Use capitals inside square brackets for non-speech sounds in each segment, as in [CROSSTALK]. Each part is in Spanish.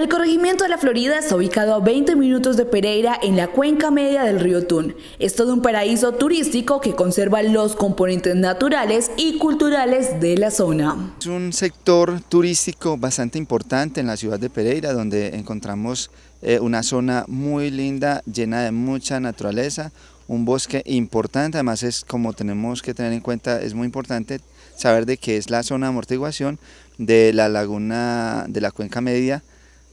El corregimiento de la Florida está ubicado a 20 minutos de Pereira en la cuenca media del río Tun. Es todo un paraíso turístico que conserva los componentes naturales y culturales de la zona. Es un sector turístico bastante importante en la ciudad de Pereira donde encontramos eh, una zona muy linda, llena de mucha naturaleza, un bosque importante, además es como tenemos que tener en cuenta, es muy importante saber de qué es la zona de amortiguación de la laguna de la cuenca media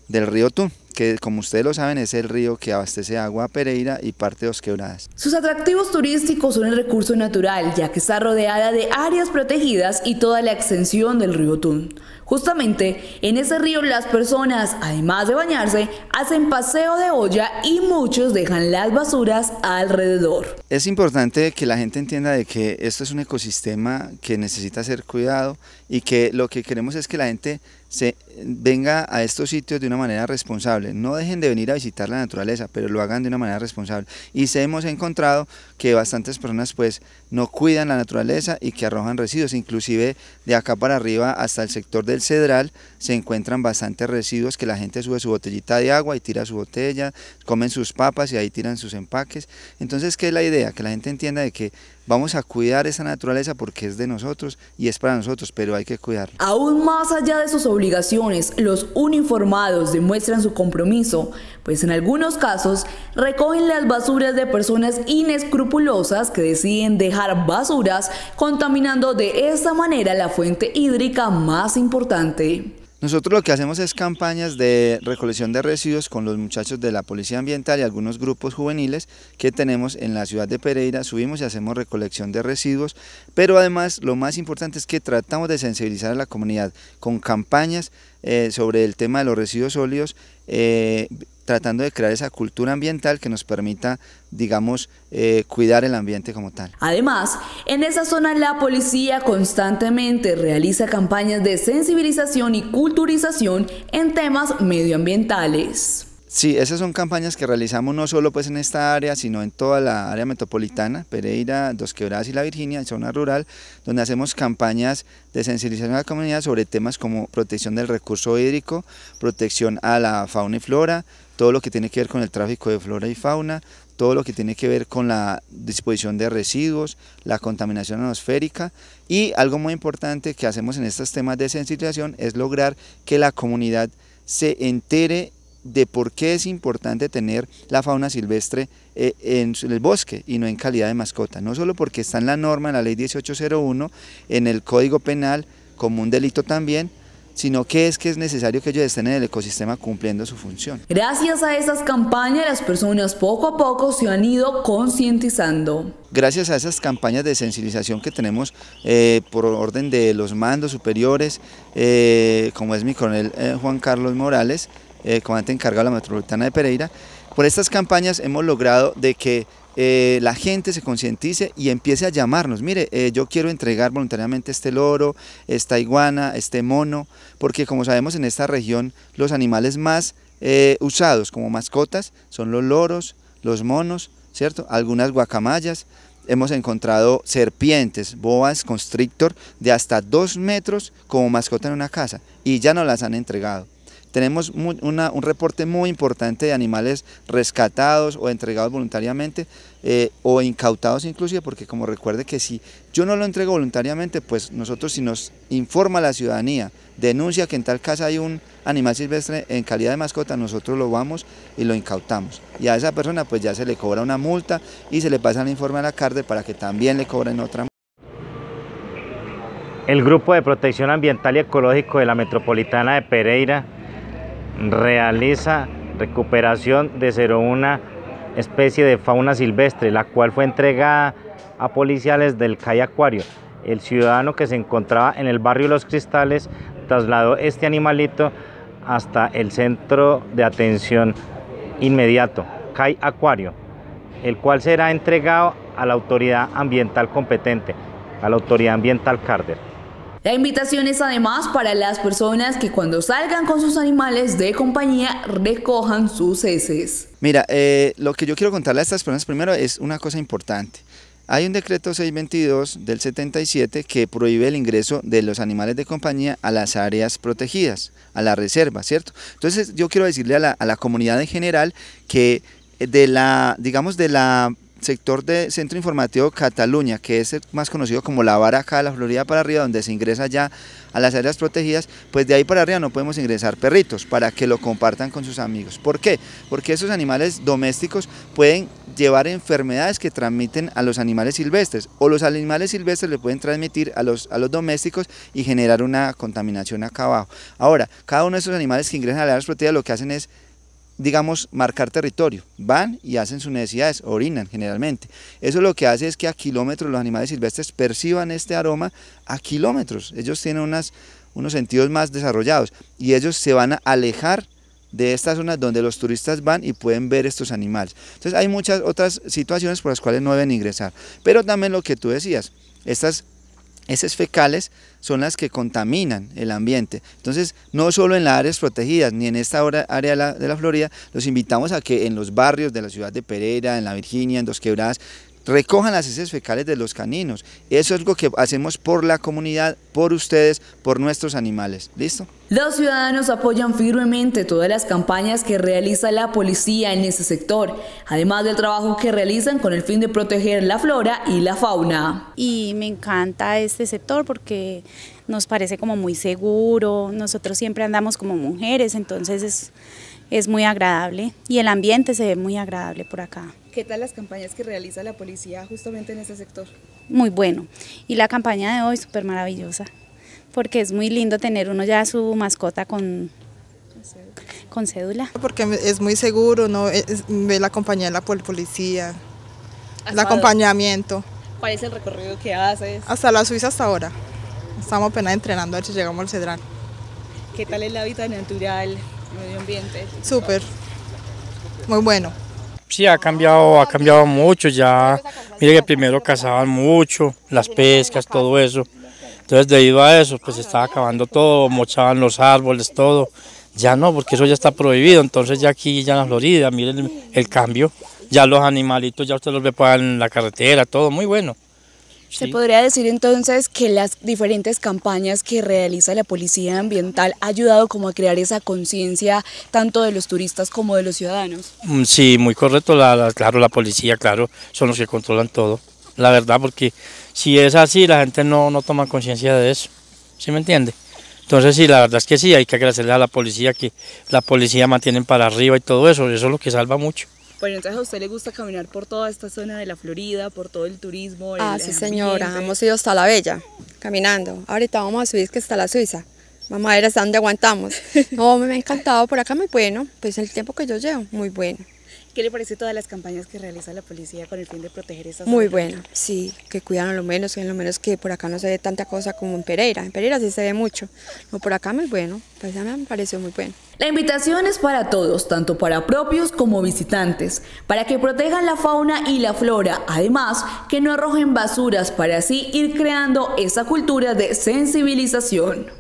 del río tún que como ustedes lo saben es el río que abastece agua a Pereira y parte de los Quebradas. Sus atractivos turísticos son el recurso natural, ya que está rodeada de áreas protegidas y toda la extensión del río Tun. Justamente en ese río las personas, además de bañarse, hacen paseo de olla y muchos dejan las basuras alrededor. Es importante que la gente entienda de que esto es un ecosistema que necesita ser cuidado y que lo que queremos es que la gente se venga a estos sitios de una manera responsable. No dejen de venir a visitar la naturaleza, pero lo hagan de una manera responsable. Y se hemos encontrado que bastantes personas pues no cuidan la naturaleza y que arrojan residuos, inclusive de acá para arriba hasta el sector de cedral se encuentran bastantes residuos que la gente sube su botellita de agua y tira su botella, comen sus papas y ahí tiran sus empaques. Entonces, ¿qué es la idea? Que la gente entienda de que Vamos a cuidar esa naturaleza porque es de nosotros y es para nosotros, pero hay que cuidarla. Aún más allá de sus obligaciones, los uniformados demuestran su compromiso, pues en algunos casos recogen las basuras de personas inescrupulosas que deciden dejar basuras contaminando de esta manera la fuente hídrica más importante. Nosotros lo que hacemos es campañas de recolección de residuos con los muchachos de la Policía Ambiental y algunos grupos juveniles que tenemos en la ciudad de Pereira. Subimos y hacemos recolección de residuos, pero además lo más importante es que tratamos de sensibilizar a la comunidad con campañas eh, sobre el tema de los residuos sólidos, eh, tratando de crear esa cultura ambiental que nos permita, digamos, eh, cuidar el ambiente como tal. Además, en esa zona la policía constantemente realiza campañas de sensibilización y culturización en temas medioambientales. Sí, esas son campañas que realizamos no solo pues en esta área, sino en toda la área metropolitana, Pereira, Dos Quebradas y La Virginia, zona rural, donde hacemos campañas de sensibilización a la comunidad sobre temas como protección del recurso hídrico, protección a la fauna y flora, todo lo que tiene que ver con el tráfico de flora y fauna, todo lo que tiene que ver con la disposición de residuos, la contaminación atmosférica y algo muy importante que hacemos en estos temas de sensibilización es lograr que la comunidad se entere de por qué es importante tener la fauna silvestre eh, en el bosque y no en calidad de mascota. No solo porque está en la norma, en la ley 1801, en el Código Penal, como un delito también, sino que es que es necesario que ellos estén en el ecosistema cumpliendo su función. Gracias a esas campañas, las personas poco a poco se han ido concientizando. Gracias a esas campañas de sensibilización que tenemos eh, por orden de los mandos superiores, eh, como es mi coronel eh, Juan Carlos Morales, comandante encargado de la Metropolitana de Pereira, por estas campañas hemos logrado de que eh, la gente se concientice y empiece a llamarnos. Mire, eh, yo quiero entregar voluntariamente este loro, esta iguana, este mono, porque como sabemos en esta región los animales más eh, usados como mascotas son los loros, los monos, ¿cierto? Algunas guacamayas. Hemos encontrado serpientes, boas, constrictor de hasta dos metros como mascota en una casa y ya no las han entregado. Tenemos un reporte muy importante de animales rescatados o entregados voluntariamente eh, o incautados inclusive, porque como recuerde que si yo no lo entrego voluntariamente, pues nosotros si nos informa la ciudadanía, denuncia que en tal casa hay un animal silvestre en calidad de mascota, nosotros lo vamos y lo incautamos. Y a esa persona pues ya se le cobra una multa y se le pasa el informe a la CARDE para que también le cobren otra multa. El Grupo de Protección Ambiental y Ecológico de la Metropolitana de Pereira realiza recuperación de 01 especie de fauna silvestre, la cual fue entregada a policiales del CAI Acuario. El ciudadano que se encontraba en el barrio Los Cristales trasladó este animalito hasta el centro de atención inmediato, CAI Acuario, el cual será entregado a la autoridad ambiental competente, a la autoridad ambiental Carder. La invitación es además para las personas que cuando salgan con sus animales de compañía recojan sus heces. Mira, eh, lo que yo quiero contarle a estas personas primero es una cosa importante. Hay un decreto 622 del 77 que prohíbe el ingreso de los animales de compañía a las áreas protegidas, a la reserva, ¿cierto? Entonces yo quiero decirle a la comunidad en general que de la, digamos, de la sector de Centro Informativo Cataluña, que es el más conocido como la vara acá de la Florida para arriba, donde se ingresa ya a las áreas protegidas, pues de ahí para arriba no podemos ingresar perritos para que lo compartan con sus amigos. ¿Por qué? Porque esos animales domésticos pueden llevar enfermedades que transmiten a los animales silvestres o los animales silvestres le pueden transmitir a los, a los domésticos y generar una contaminación acá abajo. Ahora, cada uno de esos animales que ingresan a las áreas protegidas lo que hacen es digamos, marcar territorio. Van y hacen sus necesidades, orinan generalmente. Eso lo que hace es que a kilómetros los animales silvestres perciban este aroma a kilómetros. Ellos tienen unas, unos sentidos más desarrollados y ellos se van a alejar de estas zonas donde los turistas van y pueden ver estos animales. Entonces hay muchas otras situaciones por las cuales no deben ingresar. Pero también lo que tú decías, estas esas fecales son las que contaminan el ambiente. Entonces, no solo en las áreas protegidas, ni en esta área de la, Florida, los invitamos a que en los barrios de la ciudad de Pereira, en la Virginia, en Dos Quebradas, recojan las heces fecales de los caninos. Eso es algo que hacemos por la comunidad, por ustedes, por nuestros animales. ¿Listo? Los ciudadanos apoyan firmemente todas las campañas que realiza la policía en ese sector, además del trabajo que realizan con el fin de proteger la flora y la fauna. Y me encanta este sector porque nos parece como muy seguro, nosotros siempre andamos como mujeres, entonces es muy agradable y el ambiente se ve muy agradable por acá. ¿Qué tal las campañas que realiza la policía justamente en ese sector? Muy bueno. Y la campaña de hoy súper maravillosa, porque es muy lindo tener uno ya su mascota con, con cédula. Porque es muy seguro, ¿no? ve la compañía de la policía, el acompañamiento. ¿Cuál es el recorrido que haces? Hasta la Suiza hasta ahora. Estamos apenas entrenando a llegamos al Cedral. ¿Qué tal el hábitat natural, el medio ambiente? Súper, muy bueno. Sí, ha cambiado, ha cambiado mucho ya. Mire que primero cazaban mucho, las pescas, todo eso. Entonces, debido a eso, pues estaba acabando todo, mochaban los árboles, todo. Ya no, porque eso ya está prohibido. Entonces, ya aquí, ya en la Florida, miren el, cambio. Ya los animalitos, ya ustedes los ve pues, en la carretera, todo muy bueno. Se podría decir entonces que las diferentes campañas que realiza la Policía Ambiental ha ayudado como a crear esa conciencia tanto de los turistas como de los ciudadanos. Mm, sí, muy correcto, la, claro, la policía, claro, son los que controlan todo, la verdad, porque si es así, la gente no, no toma conciencia de eso, ¿sí me entiende? Entonces sí, la verdad es que sí, hay que agradecerle a la policía que la policía mantienen para arriba y todo eso, eso es lo que salva mucho. Bueno, entonces a usted le gusta caminar por toda esta zona de la Florida, por todo el turismo. El, ah, sí, señora. Hemos ido hasta La Bella, caminando. Ahorita vamos a subir que está la Suiza. Vamos a ver hasta dónde aguantamos. [LAUGHS] No, me ha encantado. Por acá muy bueno. Pues el tiempo que yo llevo, muy bueno. ¿Qué le parece todas las campañas que realiza la policía con el fin de proteger esas Muy bueno, sí, que cuidan a lo menos, que en lo menos que por acá no se ve tanta cosa como en Pereira. En Pereira sí se ve mucho. No, por acá muy bueno, pues ya me pareció muy bueno. La invitación es para todos, tanto para propios como visitantes, para que protejan la fauna y la flora, además que no arrojen basuras para así ir creando esa cultura de sensibilización.